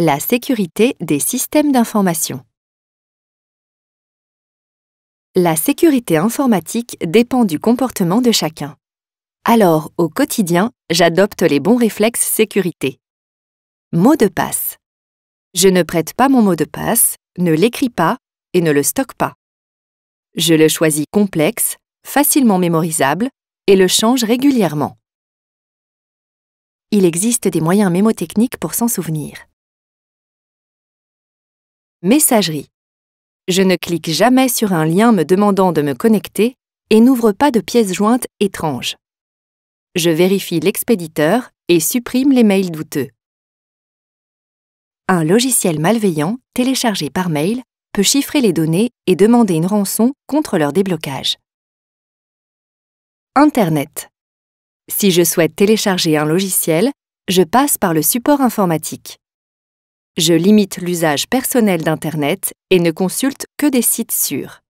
La sécurité des systèmes d'information. La sécurité informatique dépend du comportement de chacun. Alors, au quotidien, j'adopte les bons réflexes sécurité. Mot de passe. Je ne prête pas mon mot de passe, ne l'écris pas et ne le stocke pas. Je le choisis complexe, facilement mémorisable et le change régulièrement. Il existe des moyens mémotechniques pour s'en souvenir. Messagerie. Je ne clique jamais sur un lien me demandant de me connecter et n'ouvre pas de pièces jointes étranges. Je vérifie l'expéditeur et supprime les mails douteux. Un logiciel malveillant téléchargé par mail peut chiffrer les données et demander une rançon contre leur déblocage. Internet. Si je souhaite télécharger un logiciel, je passe par le support informatique. Je limite l'usage personnel d'Internet et ne consulte que des sites sûrs.